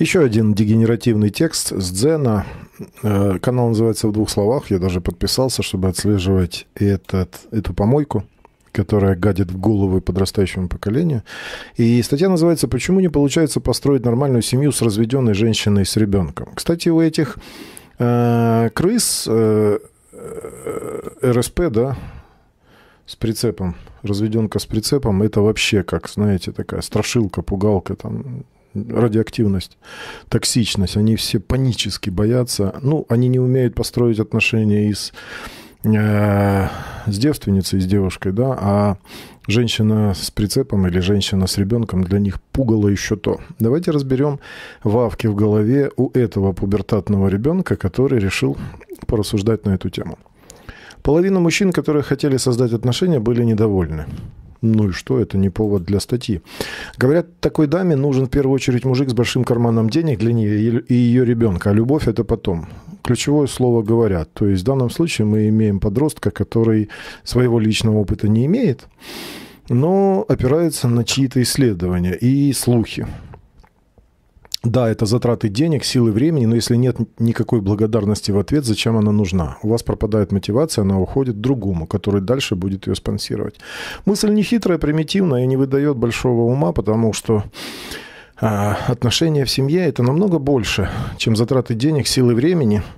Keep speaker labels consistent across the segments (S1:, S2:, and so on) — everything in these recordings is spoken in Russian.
S1: Еще один дегенеративный текст с Дзена. Э, канал называется «В двух словах». Я даже подписался, чтобы отслеживать этот, эту помойку которая гадит в головы подрастающему поколению. И статья называется «Почему не получается построить нормальную семью с разведенной женщиной и с ребенком?». Кстати, у этих э, крыс э, э, РСП, да, с прицепом, разведенка с прицепом, это вообще, как, знаете, такая страшилка, пугалка, там, радиоактивность, токсичность. Они все панически боятся. Ну, они не умеют построить отношения из э, с девственницей, с девушкой, да, а женщина с прицепом или женщина с ребенком для них пугало еще то. Давайте разберем вавки в голове у этого пубертатного ребенка, который решил порассуждать на эту тему. Половина мужчин, которые хотели создать отношения, были недовольны. Ну и что, это не повод для статьи. Говорят, такой даме нужен в первую очередь мужик с большим карманом денег для нее и ее ребенка, а любовь это потом. Ключевое слово «говорят». То есть в данном случае мы имеем подростка, который своего личного опыта не имеет, но опирается на чьи-то исследования и слухи. Да, это затраты денег, силы, времени, но если нет никакой благодарности в ответ, зачем она нужна? У вас пропадает мотивация, она уходит другому, который дальше будет ее спонсировать. Мысль нехитрая, примитивная и не выдает большого ума, потому что а, отношения в семье это намного больше, чем затраты денег, силы, времени –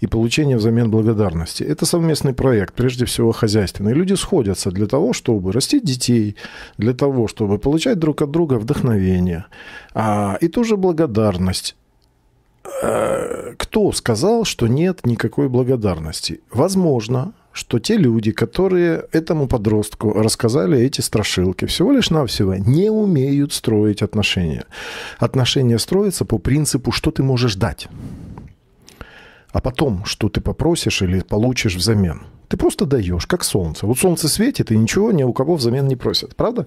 S1: и получение взамен благодарности. Это совместный проект, прежде всего хозяйственный. Люди сходятся для того, чтобы растить детей, для того, чтобы получать друг от друга вдохновение а, и тоже благодарность. Э, кто сказал, что нет никакой благодарности? Возможно, что те люди, которые этому подростку рассказали эти страшилки, всего лишь навсего не умеют строить отношения. Отношения строятся по принципу, что ты можешь дать а потом, что ты попросишь или получишь взамен. Ты просто даешь, как солнце. Вот солнце светит, и ничего ни у кого взамен не просят, правда?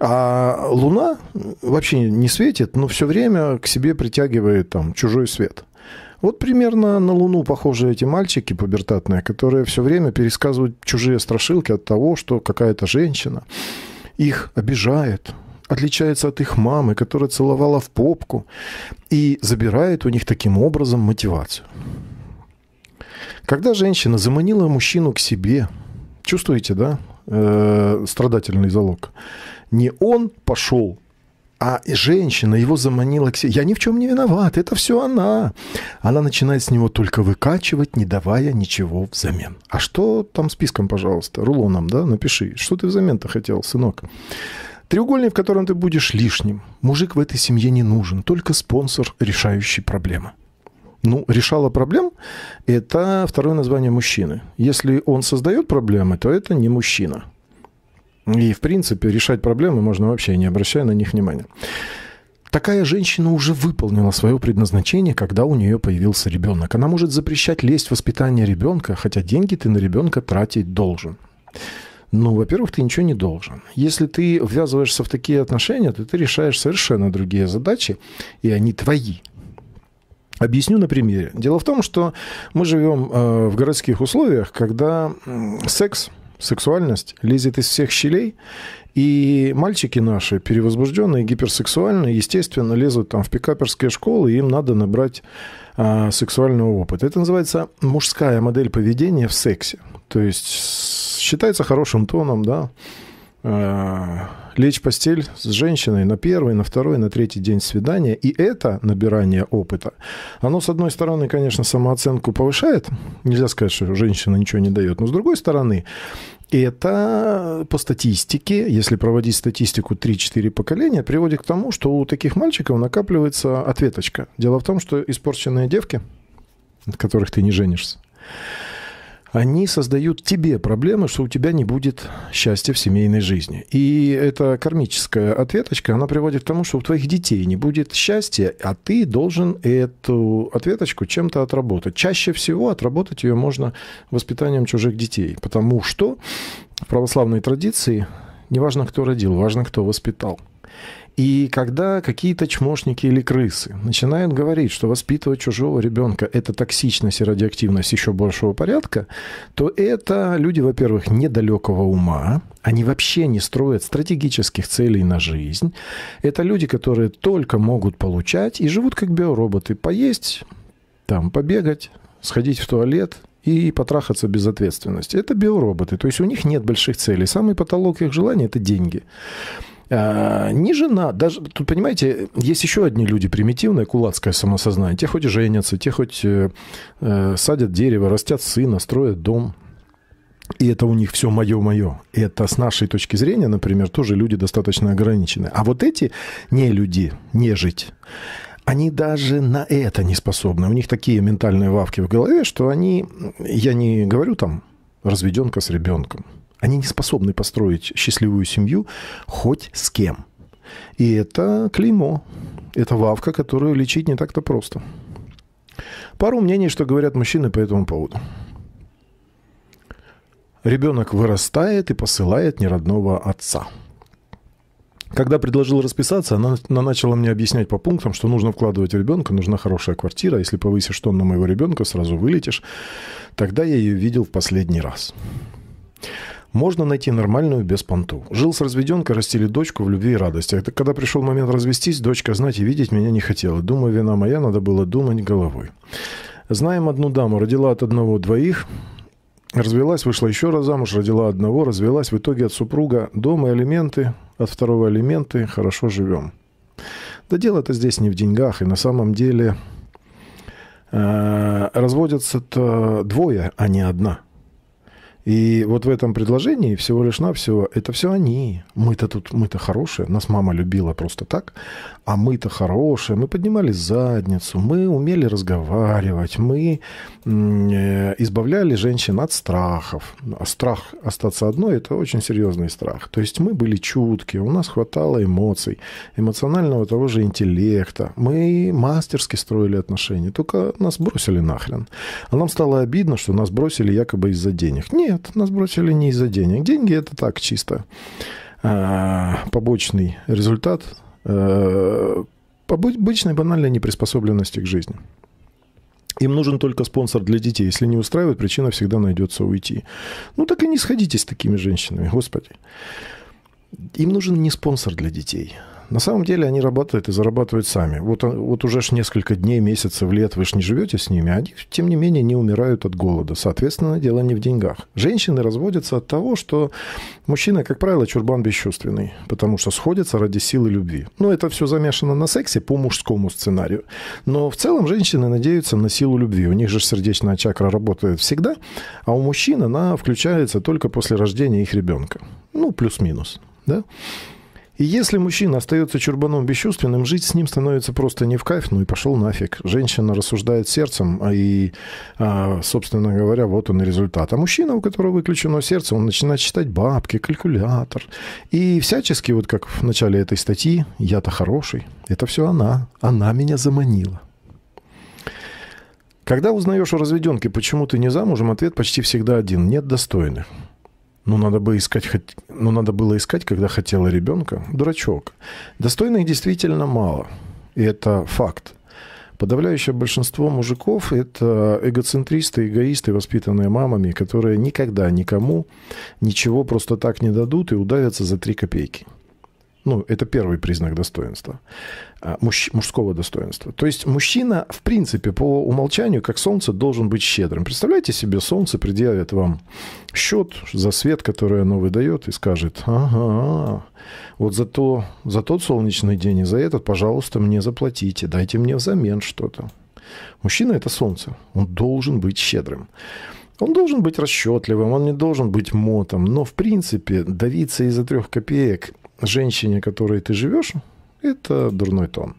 S1: А Луна вообще не светит, но все время к себе притягивает там чужой свет. Вот примерно на Луну похожи эти мальчики пубертатные, которые все время пересказывают чужие страшилки от того, что какая-то женщина их обижает, отличается от их мамы, которая целовала в попку и забирает у них таким образом мотивацию. Когда женщина заманила мужчину к себе, чувствуете, да, э, страдательный залог, не он пошел, а женщина его заманила к себе. Я ни в чем не виноват, это все она. Она начинает с него только выкачивать, не давая ничего взамен. А что там списком, пожалуйста, рулоном, да, напиши. Что ты взамен-то хотел, сынок? Треугольник, в котором ты будешь лишним. Мужик в этой семье не нужен, только спонсор, решающий проблемы. Ну, решала проблем – это второе название мужчины. Если он создает проблемы, то это не мужчина. И, в принципе, решать проблемы можно вообще, не обращая на них внимания. Такая женщина уже выполнила свое предназначение, когда у нее появился ребенок. Она может запрещать лезть в воспитание ребенка, хотя деньги ты на ребенка тратить должен. Ну, во-первых, ты ничего не должен. Если ты ввязываешься в такие отношения, то ты решаешь совершенно другие задачи, и они твои. Объясню на примере. Дело в том, что мы живем э, в городских условиях, когда секс, сексуальность лезет из всех щелей, и мальчики наши, перевозбужденные, гиперсексуальные, естественно, лезут там в пикаперские школы, и им надо набрать а, сексуального опыта. Это называется мужская модель поведения в сексе. То есть считается хорошим тоном, да, э, лечь в постель с женщиной на первый, на второй, на третий день свидания. И это набирание опыта, оно, с одной стороны, конечно, самооценку повышает. Нельзя сказать, что женщина ничего не дает. Но, с другой стороны, это по статистике, если проводить статистику 3-4 поколения, приводит к тому, что у таких мальчиков накапливается ответочка. Дело в том, что испорченные девки, от которых ты не женишься, они создают тебе проблемы, что у тебя не будет счастья в семейной жизни. И эта кармическая ответочка, она приводит к тому, что у твоих детей не будет счастья, а ты должен эту ответочку чем-то отработать. Чаще всего отработать ее можно воспитанием чужих детей, потому что в православной традиции неважно, кто родил, важно, кто воспитал. И когда какие-то чмошники или крысы начинают говорить, что воспитывать чужого ребенка – это токсичность и радиоактивность еще большего порядка, то это люди, во-первых, недалекого ума, они вообще не строят стратегических целей на жизнь. Это люди, которые только могут получать и живут как биороботы. Поесть, там, побегать, сходить в туалет, и потрахаться без ответственности. Это биороботы, то есть у них нет больших целей. Самый потолок их желаний – это деньги. А, не жена. Даже, тут, понимаете, есть еще одни люди примитивные, кулацкое самосознание. Те хоть женятся, те хоть э, э садят дерево, растят сына, строят дом. И это у них все мое-мое. Это с нашей точки зрения, например, тоже люди достаточно ограничены. А вот эти не люди, не жить, они даже на это не способны. У них такие ментальные вавки в голове, что они, я не говорю там, разведенка с ребенком – они не способны построить счастливую семью хоть с кем. И это клеймо. Это вавка, которую лечить не так-то просто. Пару мнений, что говорят мужчины по этому поводу. Ребенок вырастает и посылает неродного отца. Когда предложил расписаться, она, она начала мне объяснять по пунктам, что нужно вкладывать в ребенка, нужна хорошая квартира. Если повысишь тон на моего ребенка, сразу вылетишь. Тогда я ее видел в последний раз можно найти нормальную без понтов. Жил с разведенкой, растили дочку в любви и радости. А это когда пришел момент развестись, дочка знать и видеть меня не хотела. Думаю, вина моя, надо было думать головой. Знаем одну даму, родила от одного двоих, развелась, вышла еще раз замуж, родила одного, развелась, в итоге от супруга дома элементы, от второго элементы, хорошо живем. Да дело-то здесь не в деньгах, и на самом деле э, разводятся-то двое, а не одна – и вот в этом предложении всего лишь навсего это все они. Мы-то тут, мы-то хорошие, нас мама любила просто так, а мы-то хорошие, мы поднимали задницу, мы умели разговаривать, мы э, избавляли женщин от страхов. А страх остаться одной – это очень серьезный страх. То есть мы были чутки, у нас хватало эмоций, эмоционального того же интеллекта. Мы мастерски строили отношения, только нас бросили нахрен. А нам стало обидно, что нас бросили якобы из-за денег. Нет, нет, нас бросили не из-за денег. Деньги это так чисто а, побочный результат а, обычной банальной неприспособленности к жизни. Им нужен только спонсор для детей. Если не устраивает, причина всегда найдется уйти. Ну так и не сходитесь с такими женщинами, господи. Им нужен не спонсор для детей, на самом деле они работают и зарабатывают сами. Вот, вот уже ж несколько дней, месяцев, лет вы ж не живете с ними, а они, тем не менее, не умирают от голода. Соответственно, дело не в деньгах. Женщины разводятся от того, что мужчина, как правило, чурбан бесчувственный, потому что сходятся ради силы любви. Но ну, это все замешано на сексе по мужскому сценарию. Но в целом женщины надеются на силу любви. У них же сердечная чакра работает всегда, а у мужчин она включается только после рождения их ребенка. Ну, плюс-минус. Да? И если мужчина остается чурбаном бесчувственным, жить с ним становится просто не в кайф, ну и пошел нафиг. Женщина рассуждает сердцем, а, и, а, собственно говоря, вот он и результат. А мужчина, у которого выключено сердце, он начинает считать бабки, калькулятор. И всячески, вот как в начале этой статьи, я-то хороший, это все она, она меня заманила. Когда узнаешь у разведенки, почему ты не замужем, ответ почти всегда один – нет достойных. Ну, надо бы искать, хоть... ну, надо было искать, когда хотела ребенка. Дурачок. Достойных действительно мало. И это факт. Подавляющее большинство мужиков – это эгоцентристы, эгоисты, воспитанные мамами, которые никогда никому ничего просто так не дадут и удавятся за три копейки – ну, это первый признак достоинства, а, муж, мужского достоинства. То есть мужчина, в принципе, по умолчанию, как солнце, должен быть щедрым. Представляете себе, солнце предъявит вам счет за свет, который оно выдает, и скажет, ага, вот за, то, за тот солнечный день и за этот, пожалуйста, мне заплатите, дайте мне взамен что-то. Мужчина – это солнце, он должен быть щедрым. Он должен быть расчетливым, он не должен быть мотом, но в принципе давиться из-за трех копеек женщине, которой ты живешь, это дурной тон.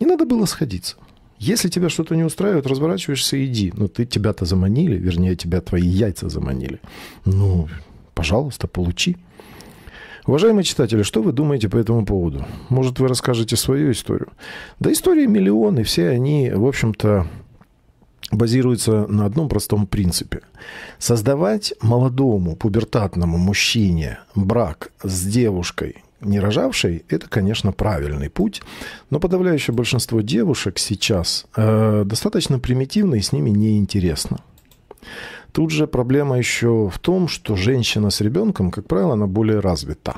S1: Не надо было сходиться. Если тебя что-то не устраивает, разворачиваешься и иди. Но ты тебя-то заманили, вернее, тебя твои яйца заманили. Ну, пожалуйста, получи. Уважаемые читатели, что вы думаете по этому поводу? Может, вы расскажете свою историю? Да истории миллионы, все они, в общем-то, базируются на одном простом принципе. Создавать молодому, пубертатному мужчине брак с девушкой, не рожавшей, это, конечно, правильный путь. Но подавляющее большинство девушек сейчас э, достаточно примитивно и с ними неинтересно. Тут же проблема еще в том, что женщина с ребенком, как правило, она более развита.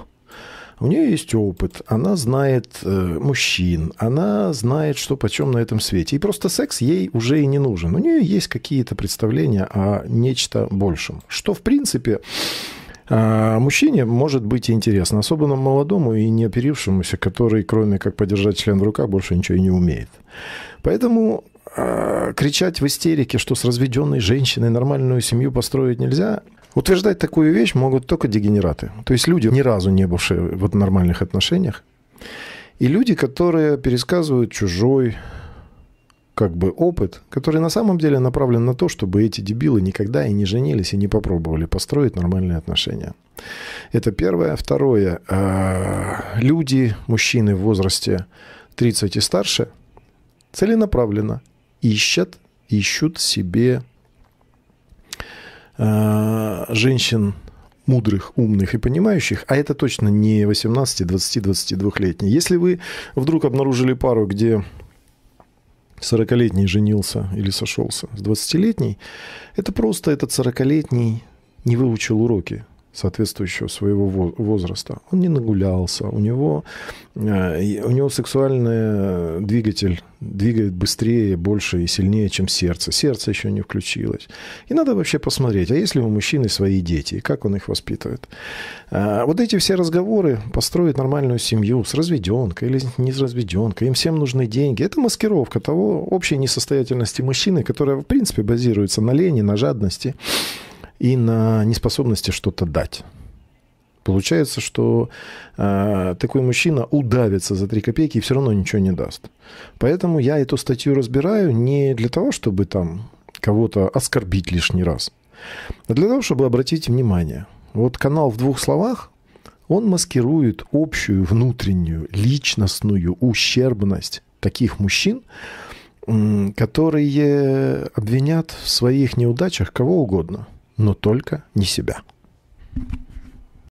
S1: У нее есть опыт, она знает э, мужчин, она знает, что почем на этом свете. И просто секс ей уже и не нужен. У нее есть какие-то представления о нечто большем, что, в принципе, а, мужчине может быть интересно, особенно молодому и не оперившемуся, который, кроме как подержать член в руках, больше ничего и не умеет. Поэтому а, кричать в истерике, что с разведенной женщиной нормальную семью построить нельзя, утверждать такую вещь могут только дегенераты. То есть люди, ни разу не бывшие в нормальных отношениях, и люди, которые пересказывают чужой как бы опыт, который на самом деле направлен на то, чтобы эти дебилы никогда и не женились и не попробовали построить нормальные отношения. Это первое. Второе. А, люди, мужчины в возрасте 30 и старше, целенаправленно ищут, ищут себе а, женщин мудрых, умных и понимающих, а это точно не 18, 20, 22-летние. Если вы вдруг обнаружили пару, где 40-летний женился или сошелся с 20-летней, это просто этот 40-летний не выучил уроки соответствующего своего возраста. Он не нагулялся, у него, э, у него сексуальный э, двигатель двигает быстрее, больше и сильнее, чем сердце. Сердце еще не включилось. И надо вообще посмотреть, а если у мужчины свои дети, и как он их воспитывает. Э, вот эти все разговоры построить нормальную семью с разведенкой или не с разведенкой, им всем нужны деньги. Это маскировка того общей несостоятельности мужчины, которая, в принципе, базируется на лени, на жадности и на неспособности что-то дать. Получается, что э, такой мужчина удавится за 3 копейки и все равно ничего не даст. Поэтому я эту статью разбираю не для того, чтобы там кого-то оскорбить лишний раз, а для того, чтобы обратить внимание. Вот канал в двух словах, он маскирует общую внутреннюю личностную ущербность таких мужчин, которые обвинят в своих неудачах кого угодно – но только не себя.